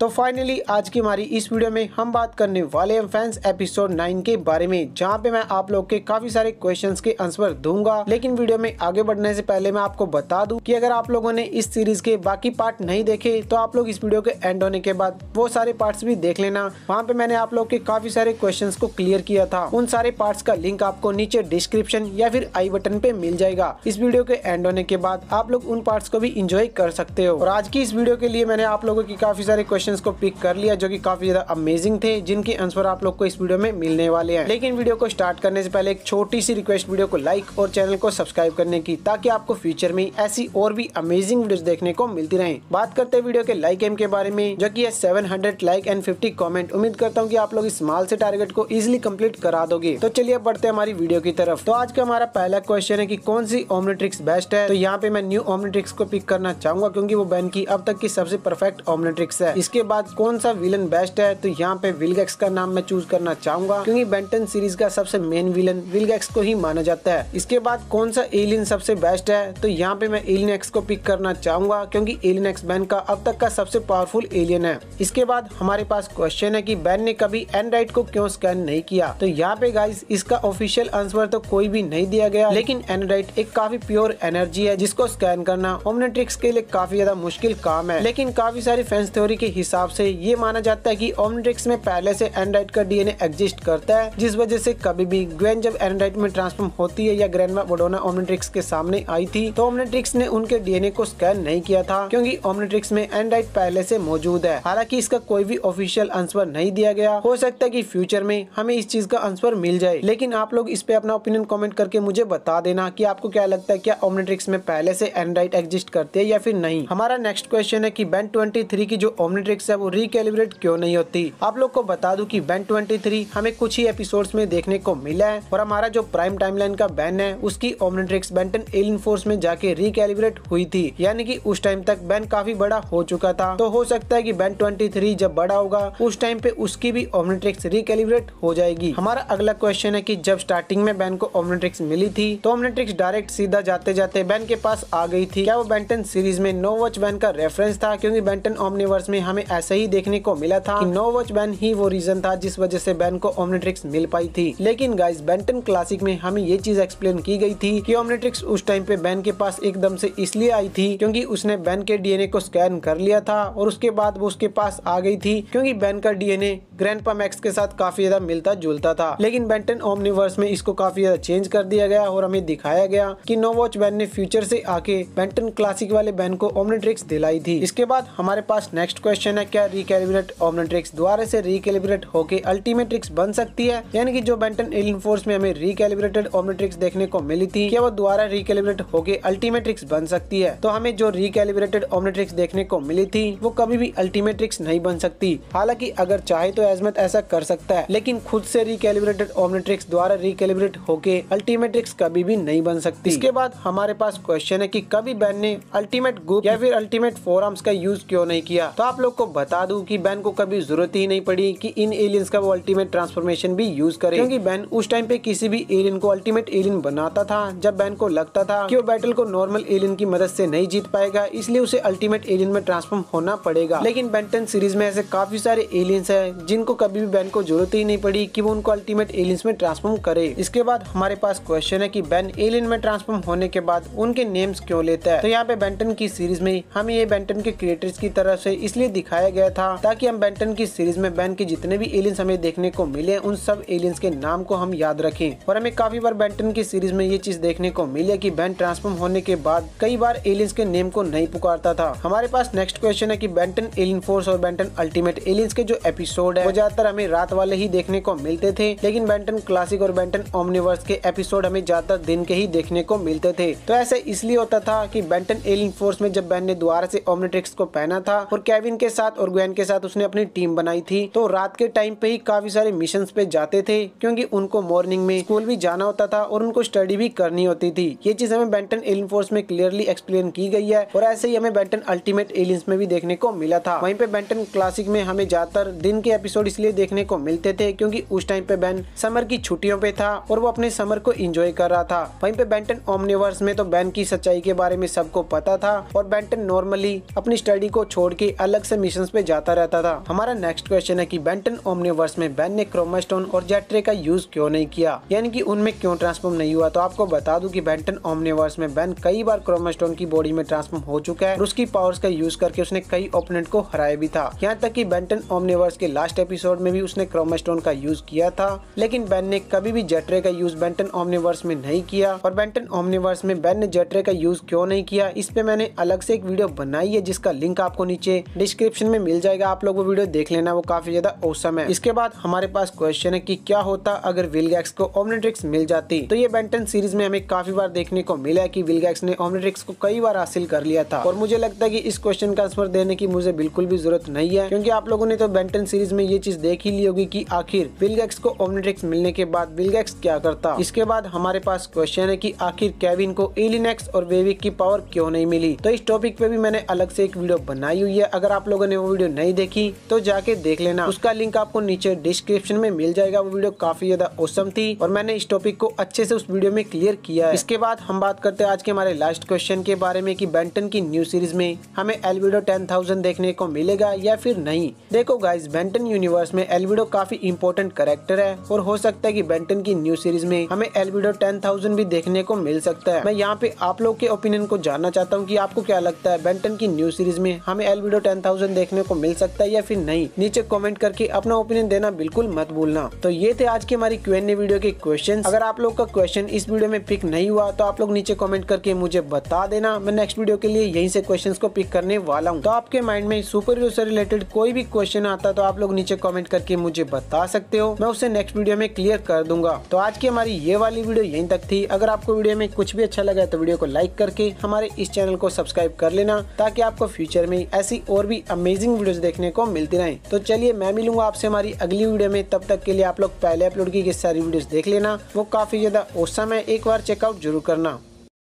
तो फाइनली आज की हमारी इस वीडियो में हम बात करने वाले हैं फैंस एपिसोड 9 के बारे में जहां पे मैं आप लोग के काफी सारे क्वेश्चंस के आंसर दूंगा लेकिन वीडियो में आगे बढ़ने से पहले मैं आपको बता दूं कि अगर आप लोगों ने इस सीरीज के बाकी पार्ट नहीं देखे तो आप लोग इस वीडियो के एंड होने के बाद वो सारे पार्ट भी देख लेना वहाँ पे मैंने आप लोग के काफी सारे क्वेश्चन को क्लियर किया था उन सारे पार्ट का लिंक आपको नीचे डिस्क्रिप्शन या फिर आई बटन पे मिल जाएगा इस वीडियो के एंड होने के बाद आप लोग उन पार्ट को भी इंजॉय कर सकते हो और आज की इस वीडियो के लिए मैंने आप लोगों की काफी सारे क्वेश्चन क्वेश्चंस को पिक कर लिया जो कि काफी ज्यादा अमेजिंग थे जिनके आंसर आप लोग को इस वीडियो में मिलने वाले हैं लेकिन वीडियो को स्टार्ट करने से पहले एक छोटी सी रिक्वेस्ट वीडियो को लाइक और चैनल को सब्सक्राइब करने की ताकि आपको फ्यूचर में ऐसी और भी अमेजिंग वीडियो देखने को मिलती रहे बात करते हैं वीडियो के लाइक एम के बारे में जो की seven hundred like and fifty comment उम्मीद करता हूँ की आप लोग इस माल से टारगेट को इजिली कम्प्लीट करा दोगे तो चलिए बढ़ते हमारी वीडियो की तरफ तो आज का हमारा पहला क्वेश्चन है की कौन सी ओमनेट्रिक्स बेस्ट है तो यहाँ पे मैं न्यू ओमनेट्रिक्स को पिक करना चाहूंगा क्योंकि वो बैन की अब तक की सबसे परफेक्ट ओमनेट्रिक्स है इसके उसके बाद कौन सा विलन बेस्ट है तो यहाँ पे विलगेक्स का नाम मैं चूज करना चाहूंगा क्योंकि बेंटन सीरीज का सबसे मेन विलन विलगेक्स को ही माना जाता है इसके बाद कौन सा एलियन सबसे बेस्ट है तो यहाँ पे मैं एलियन एक्स को पिक करना चाहूंगा क्योंकि एलियन एक्स बैन का अब तक का सबसे पावरफुल एलियन है इसके बाद हमारे पास क्वेश्चन है की बैन ने कभी एंड्राइड को क्यों स्कैन नहीं किया तो यहाँ पे गाइज इसका ऑफिशियल आंसर तो कोई भी नहीं दिया गया लेकिन एंड्राइड एक काफी प्योर एनर्जी है जिसको स्कैन करना ओमनेट्रिक्स के लिए काफी ज्यादा मुश्किल काम है लेकिन काफी सारी फैंस थ्योरी के हिस्से हिसाब से ये माना जाता है कि ओमनिट्रिक्स में पहले से एंड्राइड का डीएनए एग्जिस्ट करता है जिस वजह से कभी भी ग्वेन जब एंड्राइड में ट्रांसफॉर्म होती है या ग्रैंड बोडोना ओमनिट्रिक्स के सामने आई थी तो ओमनेट्रिक्स ने उनके डीएनए को स्कैन नहीं किया था क्योंकि ओमनेट्रिक्स में एंड्राइड पहले से मौजूद है हालांकि इसका कोई भी ऑफिशियल आंसर नहीं दिया गया हो सकता है की फ्यूचर में हमें इस चीज का आंसर मिल जाए लेकिन आप लोग इस पे अपना ओपिनियन कॉमेंट करके मुझे बता देना की आपको क्या लगता है क्या ओमनिट्रिक्स में पहले से एंड्राइड एग्जिस्ट करती है या फिर नहीं हमारा नेक्स्ट क्वेश्चन है की बैन ट्वेंटी की जो ओमनेट्रिक्स ग्राफिक्स है वो रिकेलिब्रेट क्यों नहीं होती आप लोग को बता दू की बैन ट्वेंटी हमें कुछ ही एपिसोड में देखने को मिला है और हमारा जो प्राइम टाइम का बैन है उसकी ओमनेट्रिक्स बैंटन एलियन फोर्स में जाके रिकेलिब्रेट हुई थी यानी कि उस टाइम तक बैन काफी बड़ा हो चुका था तो हो सकता है कि बैन 23 जब बड़ा होगा उस टाइम पे उसकी भी ओमनेट्रिक्स रिकेलिब्रेट हो जाएगी हमारा अगला क्वेश्चन है कि जब स्टार्टिंग में बैन को ओमनेट्रिक्स मिली थी तो ओमनेट्रिक्स डायरेक्ट सीधा जाते जाते बैन के पास आ गई थी क्या वो बैंटन सीरीज में नो वॉच बैन का रेफरेंस था क्योंकि बैंटन ओमनिवर्स में हमें ऐसा ही देखने को मिला था नो वॉच बैन ही वो रीजन था जिस वजह से बैन को ओमनेट्रिक्स मिल पाई थी लेकिन गाइस बेंटन क्लासिक में हमें ये चीज एक्सप्लेन की गई थी कि ओमनेट्रिक्स उस टाइम पे बैन के पास एकदम से इसलिए आई थी क्योंकि उसने बैन के डीएनए को स्कैन कर लिया था और उसके बाद वो उसके पास आ गई थी क्योंकि बैन का डीएनए ग्रैंड मैक्स के साथ काफी ज्यादा मिलता जुलता था लेकिन बेंटन ओमनिवर्स में इसको काफी ज्यादा चेंज कर दिया गया और हमें दिखाया गया कि वॉच बैन ने फ्यूचर से आके बेंटन क्लासिक वाले बैन को ओमनेट्रिक्स दिलाई थी इसके बाद हमारे पास नेक्स्ट क्वेश्चन नक क्या रिकेलिब्रेट ओमन द्वारा से रिकेलिब्रेट होके अल्टीमेट ट्रिक्स बन सकती है यानी कि जो बेंटन एलियन फोर्स में हमें रिकेलिब्रेटेड ओमन देखने को मिली थी क्या वो द्वारा रिकेलिब्रेट होकर अल्टीमेट ट्रिक्स बन सकती है तो हमें जो रिकेलिब्रेटेड ओमन देखने को मिली थी वो कभी भी अल्टीमेट ट्रिक्स नहीं बन सकती हालांकि अगर चाहे तो एजमत ऐसा कर सकता है लेकिन खुद से रिकेलिब्रेटेड ओमन द्वारा रिकेलिब्रेट होके अल्टीमेट ट्रिक्स कभी भी नहीं बन सकती इसके बाद हमारे पास क्वेश्चन है की कभी बैन ने अल्टीमेट ग्रुप या फिर अल्टीमेट फोर का यूज क्यों नहीं किया तो आप लोग आपको बता दूं कि बैन को कभी जरूरत ही नहीं पड़ी कि इन एलियंस का वो अल्टीमेट ट्रांसफॉर्मेशन भी यूज करे क्योंकि बैन उस टाइम पे किसी भी एलियन को अल्टीमेट एलियन बनाता था जब बैन को लगता था कि वो बैटल को नॉर्मल एलियन की मदद से नहीं जीत पाएगा इसलिए उसे अल्टीमेट एलियन में ट्रांसफॉर्म होना पड़ेगा लेकिन बैंटन सीरीज में ऐसे काफी सारे एलियंस है जिनको कभी भी बैन को जरूरत ही नहीं पड़ी की वो उनको अल्टीमेट एलियंस में ट्रांसफॉर्म करे इसके बाद हमारे पास क्वेश्चन है की बैन एलियन में ट्रांसफॉर्म होने के बाद उनके नेम्स क्यों लेता है तो यहाँ पे बेंटन की सीरीज में हमें ये बेंटन के क्रिएटर्स की तरफ से इसलिए दिखा दिखाया गया था ताकि हम बेंटन की सीरीज में बैन के जितने भी एलियंस हमें देखने को मिले उन सब एलियंस के नाम को हम याद रखें और हमें काफी बार बेंटन की सीरीज में ये चीज देखने को मिली की बैन ट्रांसफॉर्म होने के बाद कई बार एलियंस के नेम को नहीं पुकारता था हमारे पास नेक्स्ट क्वेश्चन है की बैंटन एलियन फोर्स और बैंटन अल्टीमेट एलियंस के जो एपिसोड है वो ज्यादातर हमें रात वाले ही देखने को मिलते थे लेकिन बैंटन क्लासिक और बैंटन ओमनिवर्स के एपिसोड हमें ज्यादातर दिन के ही देखने को मिलते थे तो ऐसा इसलिए होता था कि बेंटन एलियन फोर्स में जब बैन ने द्वारा से ओमनेट्रिक्स को पहना था और कैविन के साथ और ग्वेन के साथ उसने अपनी टीम बनाई थी तो रात के टाइम पे ही काफी सारे मिशन पे जाते थे क्योंकि उनको मॉर्निंग में स्कूल भी जाना होता था और उनको स्टडी भी करनी होती थी ये चीज हमें बेंटन एलियन फोर्स में क्लियरली एक्सप्लेन की गई है और ऐसे ही हमें बेंटन अल्टीमेट एलियंस में भी देखने को मिला था वहीं पे बेंटन क्लासिक में हमें ज्यादातर दिन के एपिसोड इसलिए देखने को मिलते थे क्योंकि उस टाइम पे बैन समर की छुट्टियों पे था और वो अपने समर को एंजॉय कर रहा था वहीं पे बेंटन ओमनिवर्स में तो बैन की सच्चाई के बारे में सबको पता था और बेंटन नॉर्मली अपनी स्टडी को छोड़ के अलग से मिशन पे जाता रहता था हमारा नेक्स्ट क्वेश्चन है की बेंटन ओमनिवर्स में बैन ने क्रोमास्टोन और जेट्रे का यूज क्यों नहीं किया यानी की उनमें क्यों ट्रांसफॉर्म नहीं हुआ तो आपको बता दूं की बेंटन ओमनिवर्स में बैन कई बार क्रोमास्टोन की बॉडी में ट्रांसफॉर्म हो चुका है और उसकी पावर्स का यूज करके उसने कई ओपोनेंट को हराया भी था यहाँ तक की बेंटन ओमनिवर्स के लास्ट एपिसोड में भी उसने क्रोमास्टोन का यूज किया था लेकिन बैन ने कभी भी जेट्रे का यूज बेंटन ओमनिवर्स में नहीं किया और बेंटन ओमनिवर्स में बैन ने जेट्रे का यूज क्यों नहीं किया इस पे मैंने अलग से एक वीडियो बनाई है जिसका लिंक आपको नीचे डिस्क्रिप्शन डिस्क्रिप्शन में मिल जाएगा आप लोग वो वीडियो देख लेना वो काफी ज्यादा औसम है इसके बाद हमारे पास क्वेश्चन है की क्या होता अगर विलगैक्स को ओमनेट्रिक्स मिल जाती तो ये बेंटन सीरीज में हमें काफी बार देखने को मिला है की विलगैक्स ने ओमनेट्रिक्स को कई बार हासिल कर लिया था और मुझे लगता है की इस क्वेश्चन का आंसर देने की मुझे बिल्कुल भी जरूरत नहीं है क्योंकि आप लोगों ने तो बेंटन सीरीज में ये चीज देख ही ली होगी की आखिर विलगैक्स को ओमनेट्रिक्स मिलने के बाद विलगैक्स क्या करता इसके बाद हमारे पास क्वेश्चन है की आखिर कैविन को एलिनेक्स और वेविक की पावर क्यों नहीं मिली तो इस टॉपिक पे भी मैंने अलग से एक वीडियो बनाई हुई है अगर आप लोगों ने वो वीडियो नहीं देखी तो जाके देख लेना उसका लिंक आपको नीचे डिस्क्रिप्शन में मिल जाएगा वो वीडियो काफी ज्यादा औसम थी और मैंने इस टॉपिक को अच्छे से उस वीडियो में क्लियर किया है इसके बाद हम बात करते हैं आज के हमारे लास्ट क्वेश्चन के बारे में की बेंटन की न्यू सीरीज में हमें एलविडो टेन थाउजेंड देखने को मिलेगा या फिर नहीं देखो गाइज बेंटन यूनिवर्स में एलविडो काफी इम्पोर्टेंट करेक्टर है और हो सकता है की बेंटन की न्यू सीरीज में हमें एलविडो टेन थाउजेंड भी देखने को मिल सकता है मैं यहाँ पे आप लोग के ओपिनियन को जानना चाहता हूँ की आपको क्या लगता है बेंटन की न्यू सीरीज में हमें एलविडो टेन थाउजेंड देखने को मिल सकता है या फिर नहीं नीचे कॉमेंट करके अपना ओपिनियन देना बिल्कुल मत भूलना तो ये थे आज की हमारी क्वेश्चन वीडियो के क्वेश्चन अगर आप लोग का क्वेश्चन इस वीडियो में पिक नहीं हुआ तो आप लोग नीचे कॉमेंट करके मुझे बता देना मैं नेक्स्ट वीडियो के लिए यही से क्वेश्चन को पिक करने वाला हूँ तो आपके माइंड में सुपर हीरो से रिलेटेड कोई भी क्वेश्चन आता तो आप लोग नीचे कॉमेंट करके मुझे बता सकते हो मैं उसे नेक्स्ट वीडियो में क्लियर कर दूंगा तो आज की हमारी ये वाली वीडियो यहीं तक थी अगर आपको वीडियो में कुछ भी अच्छा लगा तो वीडियो को लाइक करके हमारे इस चैनल को सब्सक्राइब कर लेना ताकि आपको फ्यूचर में ऐसी और भी अमेजिंग अमेजिंग वीडियोस देखने को मिलती रहे तो चलिए मैं मिलूंगा आपसे हमारी अगली वीडियो में तब तक के लिए आप लोग पहले अपलोड की गई सारी वीडियोस देख लेना वो काफी ज्यादा औसम है एक बार चेकआउट जरूर करना